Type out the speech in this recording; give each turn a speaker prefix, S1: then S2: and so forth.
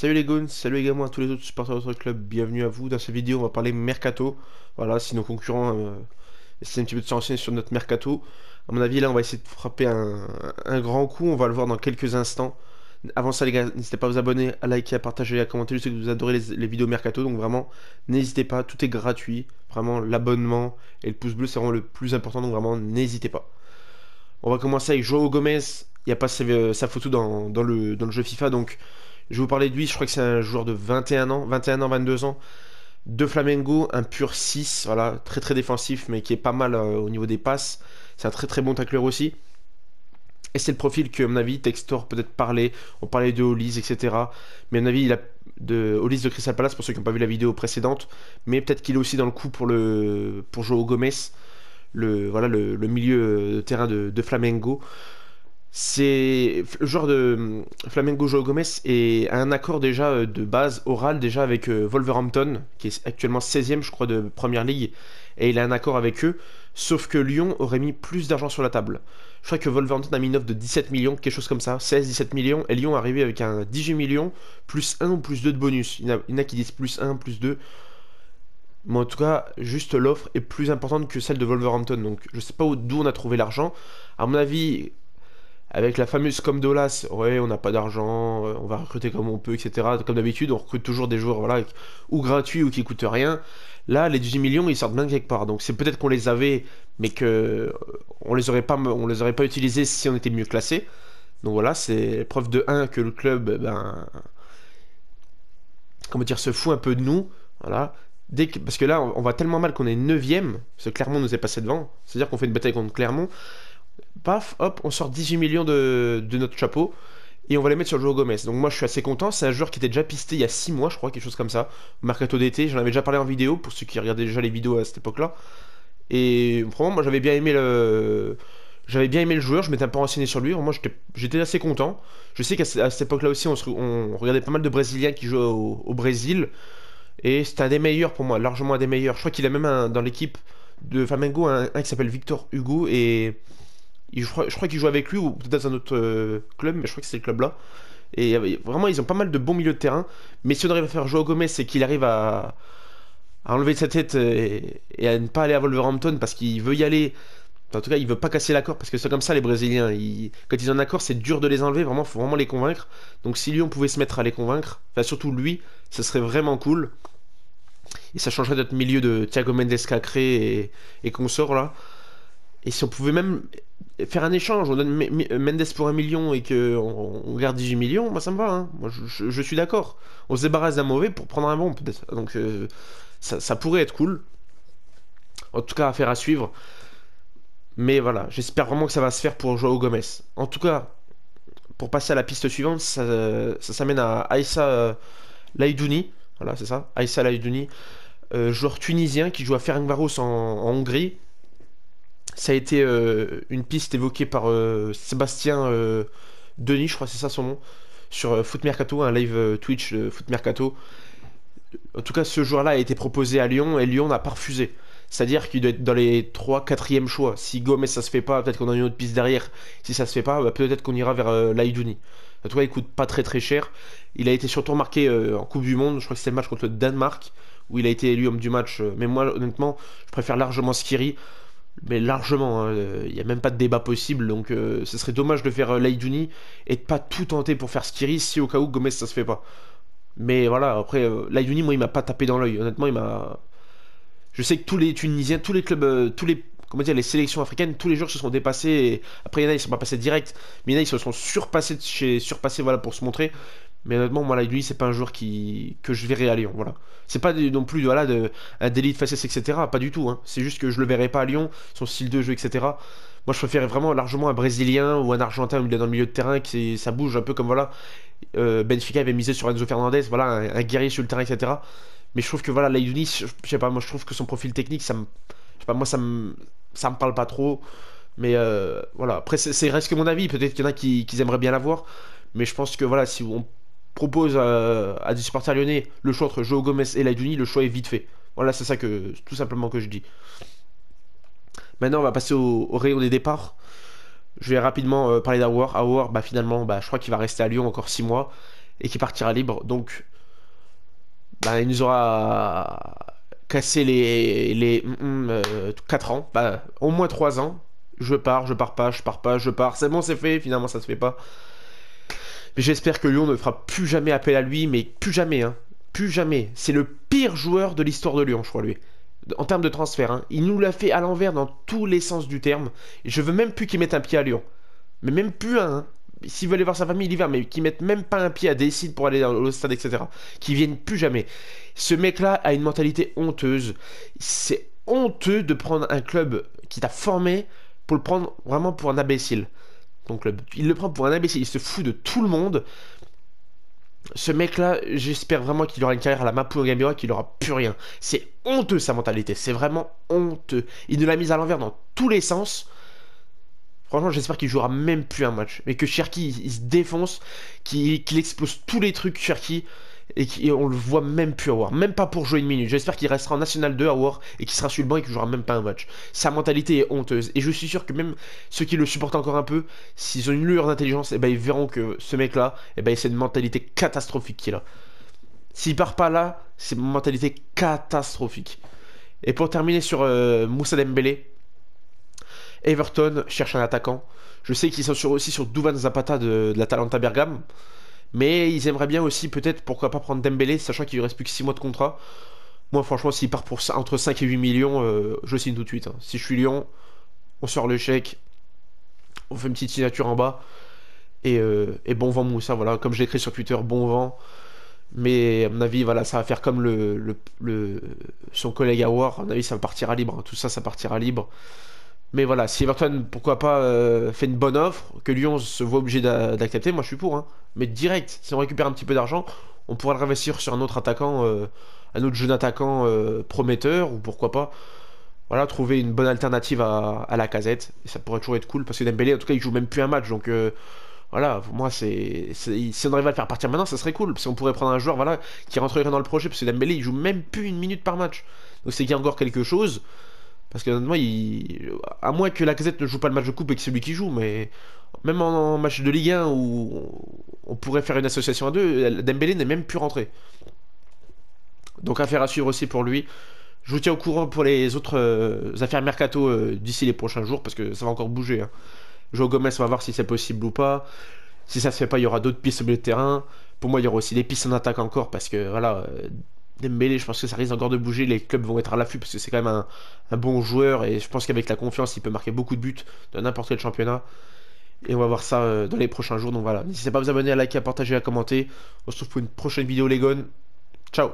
S1: Salut les goons, salut également à tous les autres supporters de notre club, bienvenue à vous. Dans cette vidéo, on va parler mercato. Voilà, si nos concurrents euh, essaient un petit peu de s'enchaîner sur notre mercato. À mon avis, là, on va essayer de frapper un, grand coup, on va le voir dans quelques instants. Avant ça, les gars, n'hésitez pas à vous abonner, à liker, à partager, à commenter. Je sais que vous adorez les, vidéos mercato, donc vraiment, n'hésitez pas, tout est gratuit. Vraiment, l'abonnement et le pouce bleu, c'est vraiment le plus important, donc vraiment, n'hésitez pas. On va commencer avec Joao Gomez. Il n'y a pas sa, euh, photo le, dans le jeu FIFA, donc je vais vous parler de lui, je crois que c'est un joueur de 21 ans, 21 ans, 22 ans. De Flamengo, un pur 6, voilà, très très défensif, mais qui est pas mal euh, au niveau des passes. C'est un très très bon tacleur aussi. Et c'est le profil que, à mon avis, Textor peut-être parlait. On parlait de Hollis, etc. Mais à mon avis, il a de Hollis de Crystal Palace pour ceux qui n'ont pas vu la vidéo précédente. Mais peut-être qu'il est aussi dans le coup pour le pour Joao Gomez, le voilà le, milieu de terrain de Flamengo c'est le joueur de hum, Flamengo Joao Gomez et un accord déjà euh, de base oral déjà avec euh, Wolverhampton qui est actuellement 16e je crois de Première Ligue et il a un accord avec eux sauf que Lyon aurait mis plus d'argent sur la table. Je crois que Wolverhampton a mis une offre de 17 millions, quelque chose comme ça, 16 17 millions et Lyon est arrivé avec un 18 millions plus 1 ou plus 2 de bonus. Il y, en a qui disent plus 1 plus 2. Mais en tout cas, juste l'offre est plus importante que celle de Wolverhampton. Donc je sais pas d'où on a trouvé l'argent. À mon avis, avec la fameuse comme Dolas, ouais, on n'a pas d'argent, euh, on va recruter comme on peut, etc. Comme d'habitude, on recrute toujours des joueurs, voilà, ou gratuits ou qui coûtent rien. Là, les 10 millions, ils sortent bien quelque part. Donc c'est peut-être qu'on les avait, mais que euh, on les aurait pas, on les aurait pas utilisés si on était mieux classé. Donc voilà, c'est preuve de 1 que le club, eh ben, comment dire, se fout un peu de nous, voilà. parce que là, on va tellement mal qu'on est 9ème, parce que Clermont nous est passé devant. C'est-à-dire qu'on fait une bataille contre Clermont paf, hop, on sort 18 millions de, notre chapeau et on va les mettre sur joueur Gomez. Donc moi je suis assez content, c'est un joueur qui était déjà pisté il y a 6 mois je crois, quelque chose comme ça, mercato d'été, j'en avais déjà parlé en vidéo pour ceux qui regardaient déjà les vidéos à cette époque-là. Et vraiment moi j'avais bien aimé le j'avais bien aimé le joueur, je m'étais un peu renseigné sur lui, moi j'étais assez content. Je sais qu'à cette époque-là aussi on, regardait pas mal de Brésiliens qui jouaient au, Brésil et c'était un des meilleurs pour moi, largement un des meilleurs. Je crois qu'il a même dans l'équipe de Flamengo un qui s'appelle Victor Hugo et je crois, qu'il joue avec lui ou peut-être dans un autre euh, club, mais je crois que c'est le club là. Et euh, vraiment, ils ont pas mal de bons milieux de terrain. Mais si on arrive à faire jouer au Gomez c'est qu'il arrive à, enlever sa tête euh, et, à ne pas aller à Wolverhampton parce qu'il veut y aller, en tout cas, il veut pas casser l'accord parce que c'est comme ça les Brésiliens. quand ils ont un accord, c'est dur de les enlever. Vraiment, faut vraiment les convaincre. Donc si lui, on pouvait se mettre à les convaincre, enfin surtout lui, ce serait vraiment cool. Et ça changerait notre milieu de Thiago Mendes Cacré et, et sort là. Et si on pouvait même faire un échange, on donne Mendes pour un million et qu'on on garde 18 millions, moi ça me va, hein. je, suis d'accord. On se débarrasse d'un mauvais pour prendre un bon peut-être. Donc euh, ça, pourrait être cool. En tout cas, affaire à suivre. Mais voilà, j'espère vraiment que ça va se faire pour Joao Gomez. En tout cas, pour passer à la piste suivante, ça, s'amène à Aïssa euh, Laidouni. Voilà, c'est ça, Aïssa Laidouni, euh, joueur tunisien qui joue à Ferencvaros en Hongrie ça a été euh, une piste évoquée par euh, Sébastien euh, Denis, je crois c'est ça son nom, sur Foot Mercato, un live Twitch de Foot Mercato. En tout cas, ce joueur-là a été proposé à Lyon et Lyon n'a pas refusé. C'est-à-dire qu'il doit être dans les 3 4 e choix. Si Gomez ça se fait pas, peut-être qu'on a une autre piste derrière. Si ça se fait pas, bah, peut-être qu'on ira vers euh, Laidouni. En tout cas, il coûte pas très très cher. Il a été surtout remarqué en Coupe du Monde, je crois que c'était le match contre le Danemark, où il a été élu homme du match. Mais moi, honnêtement, je préfère largement Skiri mais largement. Il hein, n'y euh, a même pas de débat possible, donc euh, ce serait dommage de faire euh, et de pas tout tenter pour faire Skiri si au cas où Gomez ça se fait pas. Mais voilà, après, euh, moi, il m'a pas tapé dans l'œil. Honnêtement, il m'a. Je sais que tous les Tunisiens, tous les clubs, euh, tous les. Comment dire, les sélections africaines, tous les joueurs se sont dépassés. Après, il y en a, ils sont pas passés direct, mais il y en a, ils se sont surpassés, chez... surpassés voilà, pour se montrer. Mais honnêtement, moi, lui, c'est pas un joueur qui... que je verrai à Lyon. Voilà. C'est pas non plus voilà, de... un délit de faciès, etc. Pas du tout. Hein. C'est juste que je le verrai pas à Lyon, son style de jeu, etc. Moi, je préférais vraiment largement un Brésilien ou un Argentin où il est dans le milieu de terrain, qui ça bouge un peu comme voilà. Euh, Benfica avait misé sur Enzo Fernandez, voilà, un, guerrier sur le terrain, etc. Mais je trouve que voilà, Laïdouni, je, sais pas, moi, je trouve que son profil technique, ça me. Je sais pas, moi, ça me, ça me parle pas trop. Mais euh, voilà, après, c'est reste que mon avis. Peut-être qu'il y en a qui, qui aimeraient bien l'avoir. Mais je pense que voilà, si on propose à, des supporters lyonnais le choix entre Joe Gomez et Laiduni, le choix est vite fait. Voilà, c'est ça que tout simplement que je dis. Maintenant, on va passer au, rayon des départs. Je vais rapidement euh, parler d'Aouar. Aouar, bah, finalement, bah, je crois qu'il va rester à Lyon encore 6 mois et qu'il partira libre. Donc, bah, il nous aura cassé les, les 4 mm, mm, euh, ans, bah, au moins 3 ans. Je pars, je pars pas, je pars pas, je pars. C'est bon, c'est fait. Finalement, ça se fait pas. Mais j'espère que Lyon ne fera plus jamais appel à lui, mais plus jamais, hein. Plus jamais. C'est le pire joueur de l'histoire de Lyon, je crois, lui. En termes de transfert, hein. Il nous l'a fait à l'envers dans tous les sens du terme. Et je veux même plus qu'il mette un pied à Lyon. Mais même plus un, hein. S'il veut aller voir sa famille, l'hiver, mais qu'il mette même pas un pied à Décide pour aller dans le stade, etc. Qu'il vienne plus jamais. Ce mec-là a une mentalité honteuse. C'est honteux de prendre un club qui t'a formé pour le prendre vraiment pour un imbécile club. Il le prend pour un imbécile, il se fout de tout le monde. Ce mec-là, j'espère vraiment qu'il aura une carrière à la Mapu et qu'il aura plus rien. C'est honteux sa mentalité, c'est vraiment honteux. Il nous l'a mise à l'envers dans tous les sens. Franchement, j'espère qu'il jouera même plus un match. Mais que Cherki, il, se défonce, qu'il expose explose tous les trucs, Cherki et, on le voit même plus à même pas pour jouer une minute. J'espère qu'il restera en National 2 à War et qu'il sera sur le banc et qu'il jouera même pas un match. Sa mentalité est honteuse et je suis sûr que même ceux qui le supportent encore un peu, s'ils ont une lueur d'intelligence, eh ben ils verront que ce mec-là, eh ben c'est une mentalité catastrophique qu'il a. S'il part pas là, c'est une mentalité catastrophique. Et pour terminer sur euh, Moussa Dembélé, Everton cherche un attaquant. Je sais qu'ils sont sur, aussi sur Duvan Zapata de, l'atalanta la Bergame. Mais ils aimeraient bien aussi, peut-être, pourquoi pas prendre Dembélé, sachant qu'il lui reste plus que 6 mois de contrat. Moi, franchement, s'il part pour entre 5 et 8 millions, euh, je signe tout de suite. Hein. Si je suis Lyon, on sort le chèque, on fait une petite signature en bas. Et, euh, bon vent, Moussa, voilà, comme j'ai écrit sur Twitter, bon vent. Mais à mon avis, voilà, ça va faire comme le, le, son collègue à War, À mon avis, ça partira libre. Hein. Tout ça, ça partira libre. Mais voilà, si Everton, pourquoi pas, euh, fait une bonne offre, que Lyon se voit obligé d'accepter, moi je suis pour. Hein. Mais direct, si on récupère un petit peu d'argent, on pourra le réinvestir sur un autre attaquant, euh, un autre jeune attaquant euh, prometteur, ou pourquoi pas, voilà, trouver une bonne alternative à, la casette. Et ça pourrait toujours être cool, parce que Dembélé, en tout cas, il joue même plus un match, donc voilà, moi, c'est si on arrivait à le faire partir maintenant, ça serait cool, parce qu'on pourrait prendre un joueur voilà, qui rentrerait dans le projet, parce que Dembélé, il joue même plus une minute par match. Donc c'est qu'il y a encore quelque chose. Parce que moi, à moins que la casette ne joue pas le match de coupe et que c'est lui qui joue, mais même en, match de Ligue 1 où on pourrait faire une association à deux, Dembélé n'est même plus rentré. Donc affaire à suivre aussi pour lui. Je vous tiens au courant pour les autres euh, affaires mercato euh, d'ici les prochains jours parce que ça va encore bouger. Hein. Joe Gomez, va voir si c'est possible ou pas. Si ça se fait pas, il y aura d'autres pistes au milieu de terrain. Pour moi, il y aura aussi des pistes en attaque encore parce que voilà, euh, Dembélé, je pense que ça risque encore de bouger. Les clubs vont être à l'affût parce que c'est quand même un, bon joueur et je pense qu'avec la confiance, il peut marquer beaucoup de buts dans n'importe quel championnat. Et on va voir ça euh, dans les prochains jours. Donc voilà, n'hésitez pas à vous abonner, à liker, à partager, à commenter. On se retrouve pour une prochaine vidéo, les gones. Ciao